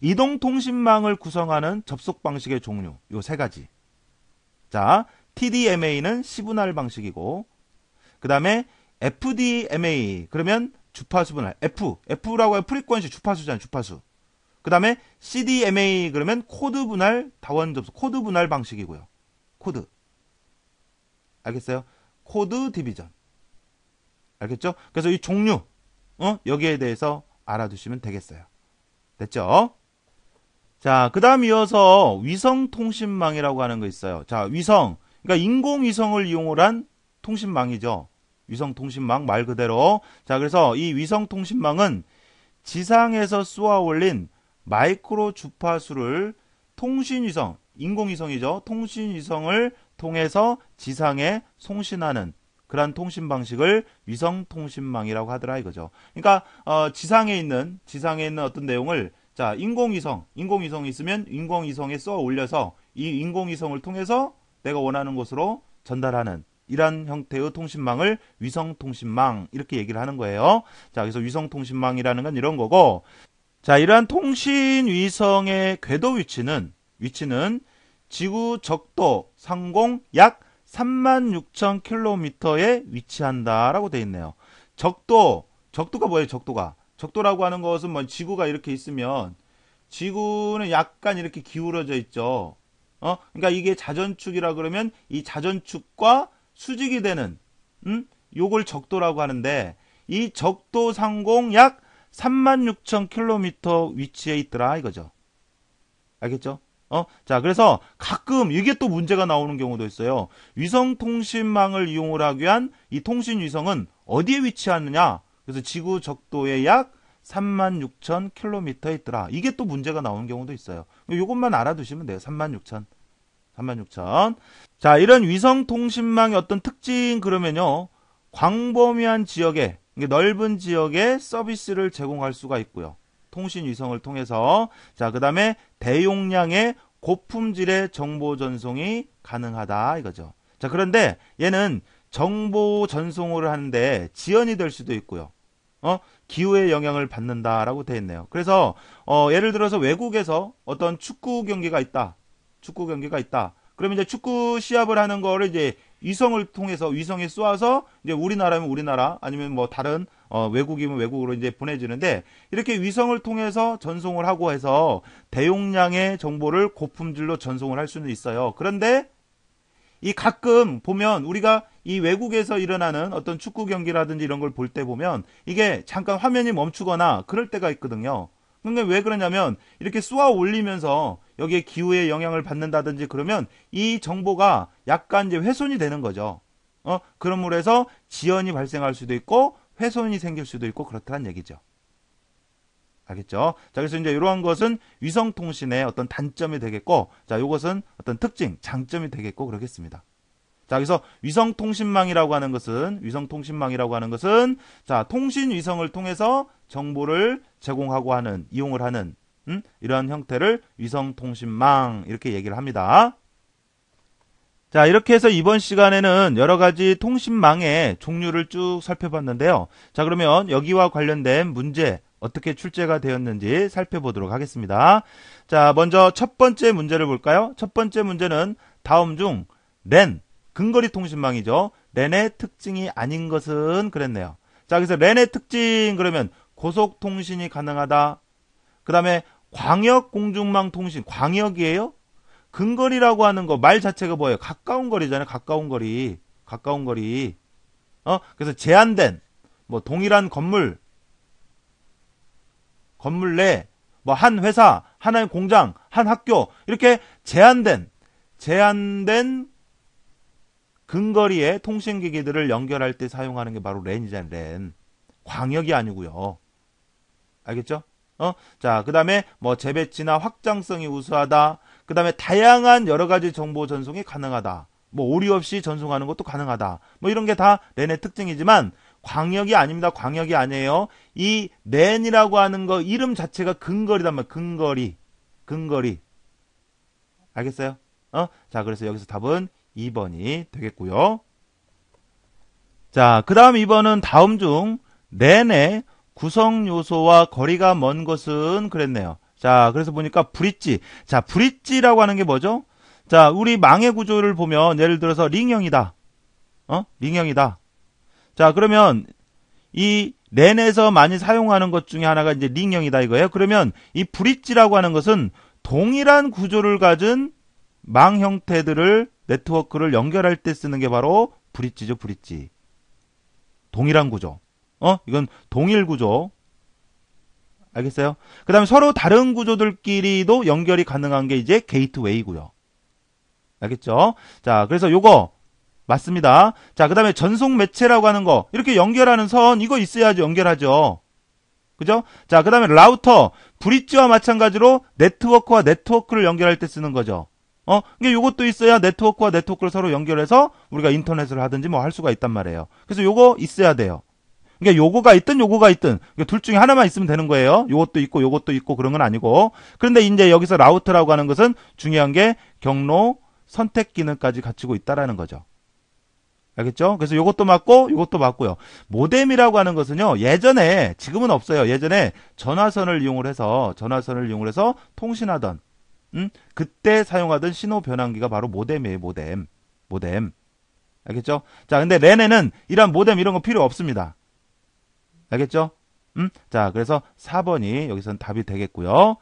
이동통신망을 구성하는 접속 방식의 종류, 요 세 가지. 자, TDMA는 시분할 방식이고, 그 다음에 FDMA, 그러면 주파수 분할, F, F라고 해요. 프리퀀시 주파수잖아요, 주파수. 그 다음에 CDMA, 그러면 코드 분할, 다원 접속, 코드 분할 방식이고요. 코드. 알겠어요? 코드 디비전. 알겠죠? 그래서 이 종류 어? 여기에 대해서 알아두시면 되겠어요. 됐죠? 자, 그 다음 이어서 위성통신망이라고 하는 거 있어요. 자, 위성. 그러니까 인공위성을 이용한 을 통신망이죠. 위성통신망 말 그대로. 자, 그래서 이 위성통신망은 지상에서 쏘아 올린 마이크로 주파수를 통신위성, 인공위성이죠. 통신위성을 통해서 지상에 송신하는 그러한 통신 방식을 위성 통신망이라고 하더라 이거죠. 그러니까 어, 지상에 있는 지상에 있는 어떤 내용을 자 인공위성 인공위성이 있으면 인공위성에 쏘아 올려서 이 인공위성을 통해서 내가 원하는 곳으로 전달하는 이런 형태의 통신망을 위성통신망 이렇게 얘기를 하는 거예요. 자 그래서 위성통신망이라는 건 이런 거고 자 이러한 통신위성의 궤도 위치는 위치는 지구 적도 상공 약 36,000km에 위치한다라고 되어 있네요. 적도, 적도가 뭐예요? 적도가. 적도라고 하는 것은 뭐 지구가 이렇게 있으면 지구는 약간 이렇게 기울어져 있죠. 어? 그러니까 이게 자전축이라 그러면 이 자전축과 수직이 되는 음? 요걸 적도라고 하는데 이 적도 상공 약 36,000km 위치에 있더라 이거죠. 알겠죠? 어? 자, 그래서 가끔 이게 또 문제가 나오는 경우도 있어요. 위성 통신망을 이용을 하기 위한 이 통신 위성은 어디에 위치하느냐? 그래서 지구 적도에 약3 6 0 0 0 k m 있더라. 이게 또 문제가 나오는 경우도 있어요. 이것만 알아두시면 돼요. 36,000. 36,000. 자, 이런 위성 통신망의 어떤 특징 그러면요. 광범위한 지역에 넓은 지역에 서비스를 제공할 수가 있고요. 통신 위성을 통해서 자 그다음에 대용량의 고품질의 정보 전송이 가능하다 이거죠. 자 그런데 얘는 정보 전송을 하는데 지연이 될 수도 있고요. 어? 기후의 영향을 받는다라고 되어 있네요. 그래서 어, 예를 들어서 외국에서 어떤 축구 경기가 있다. 축구 경기가 있다. 그러면 이제 축구 시합을 하는 거를 이제 위성을 통해서 위성에 쏘아서 이제 우리나라면 우리나라 아니면 뭐 다른 어, 외국이면 외국으로 이제 보내주는데 이렇게 위성을 통해서 전송을 하고 해서 대용량의 정보를 고품질로 전송을 할 수는 있어요. 그런데 이 가끔 보면 우리가 이 외국에서 일어나는 어떤 축구 경기라든지 이런 걸 볼 때 보면 이게 잠깐 화면이 멈추거나 그럴 때가 있거든요. 근데 왜 그러냐면 이렇게 쏘아 올리면서 여기에 기후의 영향을 받는다든지 그러면 이 정보가 약간 이제 훼손이 되는 거죠. 어? 그런므로 해서 지연이 발생할 수도 있고 훼손이 생길 수도 있고 그렇다는 얘기죠. 알겠죠? 자, 그래서 이제 이러한 것은 위성통신의 어떤 단점이 되겠고, 자, 이것은 어떤 특징, 장점이 되겠고, 그러겠습니다. 자, 그래서 위성통신망이라고 하는 것은 위성통신망이라고 하는 것은 자, 통신 위성을 통해서 정보를 제공하고 하는 이용을 하는 음? 이런 형태를 위성통신망 이렇게 얘기를 합니다. 자, 이렇게 해서 이번 시간에는 여러 가지 통신망의 종류를 쭉 살펴봤는데요. 자, 그러면 여기와 관련된 문제 어떻게 출제가 되었는지 살펴보도록 하겠습니다. 자, 먼저 첫 번째 문제를 볼까요? 첫 번째 문제는 다음 중 랜, 근거리 통신망이죠. 렌의 특징이 아닌 것은 그랬네요. 자, 그래서 렌의 특징 그러면 고속 통신이 가능하다. 그다음에 광역 공중망 통신 광역이에요. 근거리라고 하는 거 말 자체가 뭐예요? 가까운 거리잖아요. 가까운 거리. 가까운 거리. 어? 그래서 제한된 뭐 동일한 건물 건물 내 뭐 한 회사, 하나의 공장, 한 학교 이렇게 제한된 제한된 근거리에 통신기기들을 연결할 때 사용하는 게 바로 랜이잖아요. 랜. 광역이 아니고요. 알겠죠? 어? 자, 그 다음에 뭐 재배치나 확장성이 우수하다. 그 다음에 다양한 여러 가지 정보 전송이 가능하다. 뭐 오류 없이 전송하는 것도 가능하다. 뭐 이런 게 다 랜의 특징이지만 광역이 아닙니다. 광역이 아니에요. 이 랜이라고 하는 거 이름 자체가 근거리단 말이에요. 근거리. 근거리. 알겠어요? 어? 자, 그래서 여기서 답은 2번이 되겠고요. 자, 그 다음 2번은 다음 중 내내 구성 요소와 거리가 먼 것은 그랬네요. 자, 그래서 보니까 브릿지. 자, 브릿지라고 하는 게 뭐죠? 자, 우리 망의 구조를 보면 예를 들어서 링형이다. 어? 링형이다. 자, 그러면 이 렌에서 많이 사용하는 것 중에 하나가 이제 링형이다 이거예요. 그러면 이 브릿지라고 하는 것은 동일한 구조를 가진 망 형태들을 네트워크를 연결할 때 쓰는 게 바로 브릿지죠, 브릿지. 동일한 구조. 어? 이건 동일 구조. 알겠어요? 그 다음에 서로 다른 구조들끼리도 연결이 가능한 게 이제 게이트웨이고요. 알겠죠? 자, 그래서 요거 맞습니다. 자, 그 다음에 전송 매체라고 하는 거 이렇게 연결하는 선 이거 있어야지 연결하죠. 그죠? 자, 그 다음에 라우터 브릿지와 마찬가지로 네트워크와 네트워크를 연결할 때 쓰는 거죠. 어, 이게 그러니까 요것도 있어야 네트워크와 네트워크를 서로 연결해서 우리가 인터넷을 하든지 뭐 할 수가 있단 말이에요. 그래서 요거 있어야 돼요. 그러니까 요거가 있든 요거가 있든 그러니까 둘 중에 하나만 있으면 되는 거예요. 요것도 있고 요것도 있고 그런 건 아니고. 그런데 이제 여기서 라우트라고 하는 것은 중요한 게 경로 선택 기능까지 갖추고 있다라는 거죠. 알겠죠? 그래서 요것도 맞고 요것도 맞고요. 모뎀이라고 하는 것은요. 예전에 지금은 없어요. 예전에 전화선을 이용을 해서 전화선을 이용을 해서 통신하던 음? 그때 사용하던 신호 변환기가 바로 모뎀이에요, 모뎀. 모뎀. 알겠죠? 자, 근데 렌에는 이런 모뎀 이런 거 필요 없습니다. 알겠죠? 음? 자, 그래서 4번이 여기서는 답이 되겠고요.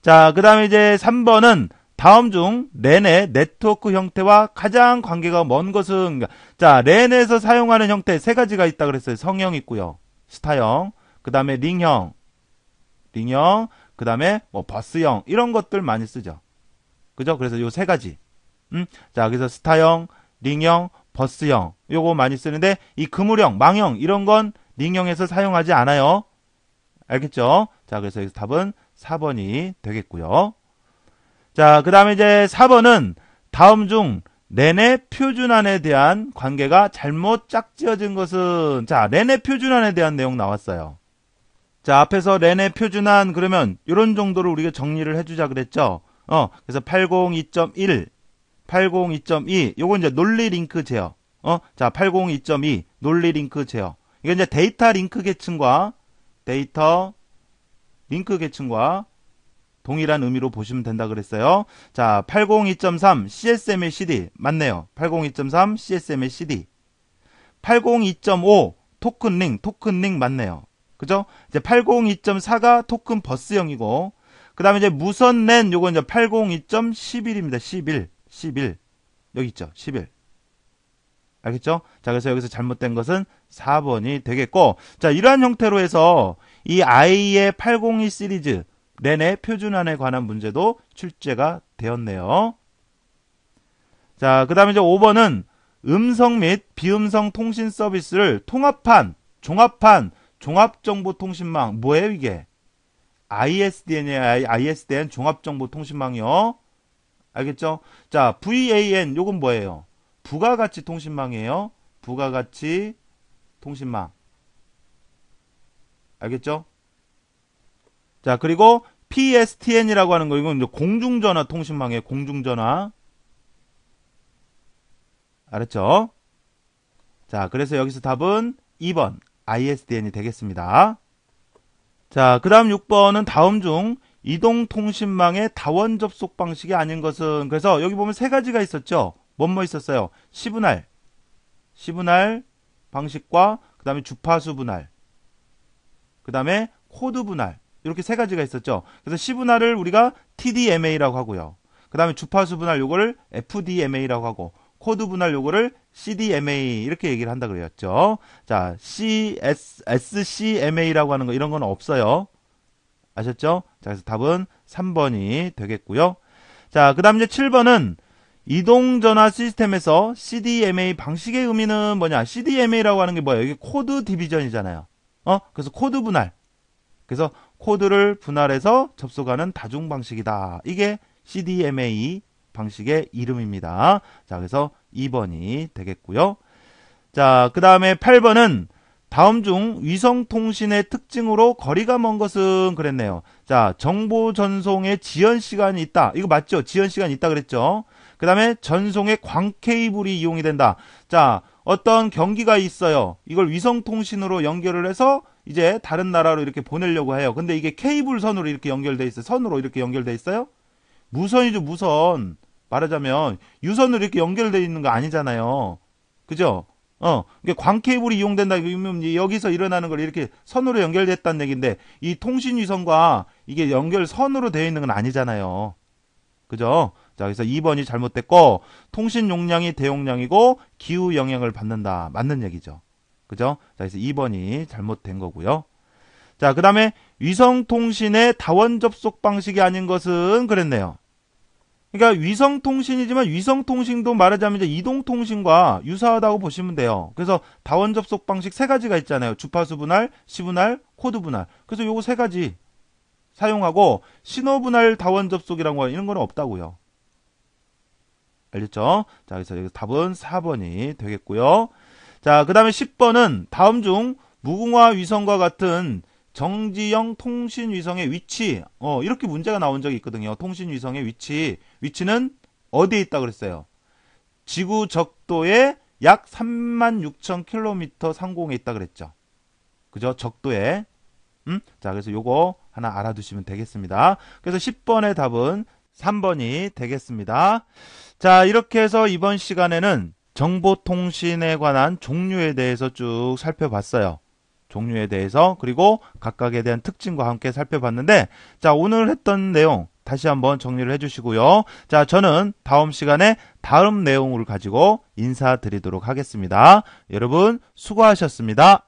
자, 그 다음에 이제 3번은 다음 중 렌의 네트워크 형태와 가장 관계가 먼 것은 자, 렌에서 사용하는 형태 세 가지가 있다 그랬어요. 성형 있고요. 스타형, 그 다음에 링형, 링형, 그 다음에 뭐 버스형 이런 것들 많이 쓰죠. 그죠? 그래서 요 세 가지. 음? 자, 그래서 스타형, 링형, 버스형 요거 많이 쓰는데 이 그물형, 망형 이런 건 링형에서 사용하지 않아요. 알겠죠? 자, 그래서 여기서 답은 4번이 되겠고요. 자, 그 다음에 이제 4번은 다음 중 렌의 표준안에 대한 관계가 잘못 짝지어진 것은 자, 렌의 표준안에 대한 내용 나왔어요. 자, 앞에서 렌의 표준안 그러면 이런 정도로 우리가 정리를 해주자 그랬죠. 어, 그래서 802.1, 802.2, 요건 이제 논리 링크 제어. 어, 자, 802.2 논리 링크 제어. 이게 이제 데이터 링크 계층과 데이터 링크 계층과 동일한 의미로 보시면 된다 그랬어요. 자, 802.3 CSM의 CD 맞네요. 802.3 CSM의 CD. 802.5 토큰링, 토큰링 맞네요. 그죠? 이제 802.4가 토큰 버스형이고 그 다음에 이제 무선 랜 요거 이제 802.11입니다. 11, 11 여기 있죠? 11 알겠죠? 자 그래서 여기서 잘못된 것은 4번이 되겠고 자 이러한 형태로 해서 이 아이의 802 시리즈 랜의 표준안에 관한 문제도 출제가 되었네요. 자, 그 다음에 이제 5번은 음성 및 비음성 통신 서비스를 통합한, 종합한 종합정보통신망 뭐예요 이게? ISDN이에요. ISDN 종합정보통신망이요. 알겠죠? 자, VAN 요건 뭐예요? 부가가치 통신망이에요. 부가가치 통신망. 알겠죠? 자, 그리고 PSTN이라고 하는 거 이건 이제 공중전화 통신망이에요. 공중전화. 알았죠? 자, 그래서 여기서 답은 2번 ISDN이 되겠습니다. 자, 그 다음 6번은 다음 중 이동통신망의 다원 접속 방식이 아닌 것은 그래서 여기 보면 세 가지가 있었죠. 뭐뭐 있었어요? 시분할, 시분할 방식과 그 다음에 주파수 분할, 그 다음에 코드 분할 이렇게 세 가지가 있었죠. 그래서 시분할을 우리가 TDMA라고 하고요. 그 다음에 주파수 분할 이거를 FDMA라고 하고 코드 분할 요거를 CDMA 이렇게 얘기를 한다 그랬죠. 자, CS, SCMA라고 하는 거 이런 건 없어요. 아셨죠? 자, 그래서 답은 3번이 되겠고요. 자, 그 다음 이제 7번은 이동전화 시스템에서 CDMA 방식의 의미는 뭐냐? CDMA라고 하는 게 뭐야? 이게 코드 디비전이잖아요. 어? 그래서 코드 분할. 그래서 코드를 분할해서 접속하는 다중 방식이다. 이게 CDMA 방식의 이름입니다. 자, 그래서 2번이 되겠고요. 자, 그 다음에 8번은 다음 중 위성통신의 특징으로 거리가 먼 것은 그랬네요. 자, 정보 전송에 지연 시간이 있다. 이거 맞죠? 지연 시간이 있다 그랬죠? 그 다음에 전송에 광케이블이 이용이 된다. 자, 어떤 경기가 있어요. 이걸 위성통신으로 연결을 해서 이제 다른 나라로 이렇게 보내려고 해요. 근데 이게 케이블 선으로 이렇게 연결돼 있어요. 선으로 이렇게 연결돼 있어요? 무선이죠, 무선. 말하자면 유선으로 이렇게 연결되어 있는 거 아니잖아요. 그죠? 어, 이게 그러니까 광케이블이 이용된다. 이러면 여기서 일어나는 걸 이렇게 선으로 연결됐다는 얘기인데 이 통신 위선과 이게 연결 선으로 되어 있는 건 아니잖아요. 그죠? 자, 그래서 2번이 잘못됐고 통신 용량이 대용량이고 기후 영향을 받는다. 맞는 얘기죠. 그죠? 자, 그래서 2번이 잘못된 거고요. 자, 그다음에 위성 통신의 다원 접속 방식이 아닌 것은 그랬네요. 그러니까 위성통신이지만 위성통신도 말하자면 이제 이동통신과 유사하다고 보시면 돼요. 그래서 다원 접속 방식 세 가지가 있잖아요. 주파수 분할, 시분할, 코드 분할. 그래서 요거 세 가지 사용하고 신호 분할 다원 접속이란 거 이런 거는 없다고요. 알겠죠? 자, 그래서 여기 답은 4번이 되겠고요. 자, 그 다음에 10번은 다음 중 무궁화 위성과 같은 정지형 통신위성의 위치 어, 이렇게 문제가 나온 적이 있거든요. 통신위성의 위치 위치는 어디에 있다 고 그랬어요. 지구 적도에약 3만 6천 킬로미터 상공에 있다 그랬죠. 그죠? 적도에 음? 자 그래서 요거 하나 알아두시면 되겠습니다. 그래서 10번의 답은 3번이 되겠습니다. 자 이렇게 해서 이번 시간에는 정보통신에 관한 종류에 대해서 쭉 살펴봤어요. 종류에 대해서 그리고 각각에 대한 특징과 함께 살펴봤는데 자 오늘 했던 내용 다시 한번 정리를 해주시고요. 자 저는 다음 시간에 다음 내용을 가지고 인사드리도록 하겠습니다. 여러분 수고하셨습니다.